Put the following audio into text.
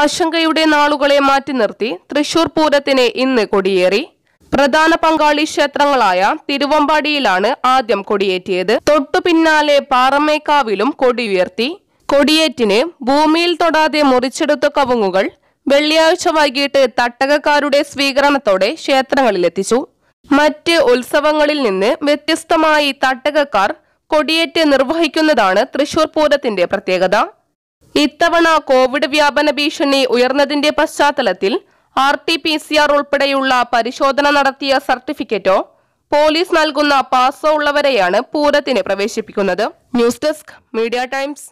ആശങ്കയുടെ നാളുകളെ മാറ്റി നിർത്തി തൃശൂർ പൂരത്തിന് ഇന്ന് കൊടിയേറി പ്രധാന പങ്കാളി ക്ഷേത്രങ്ങളായ തിരുവമ്പാടിയിലാണ് ആദ്യം കൊടിയേറ്റിയത് തൊട്ടു പിന്നാലെ പാറമേക്കാവിലും കൊടി ഉയർത്തി കൊടിയേറ്റിന് ഭൂമിയിൽ തൊടാതെ മുറിച്ചെടുത്ത കവുങ്ങുകൾ വെള്ളിയാഴ്ച വൈകിട്ട് തട്ടകക്കാരുടെ സ്വീകരണത്തോടെ ക്ഷേത്രങ്ങളിലെത്തിച്ചു മറ്റ് ഉത്സവങ്ങളിൽ നിന്ന് വ്യത്യസ്തമായി തട്ടകക്കാർ കൊടിയേറ്റ് നിർവഹിക്കുന്നതാണ് തൃശൂർ പൂരത്തിന്റെ പ്രത്യേകത ഇത്തവണ കോവിഡ് വ്യാപന ഭീഷണി ഉയർന്നതിന്റെ പശ്ചാത്തലത്തിൽ R T P C R ഉൾപ്പെടെയുള്ള പരിശോധന നടത്തിയ സർട്ടിഫിക്കറ്റോ പോലീസ് നൽകുന്ന പാസോ ഉള്ളവരെയാണ് പൂരത്തിന് പ്രവേശിപ്പിക്കുന്നത് ന്യൂസ് ഡെസ്ക് മീഡിയ ടൈംസ്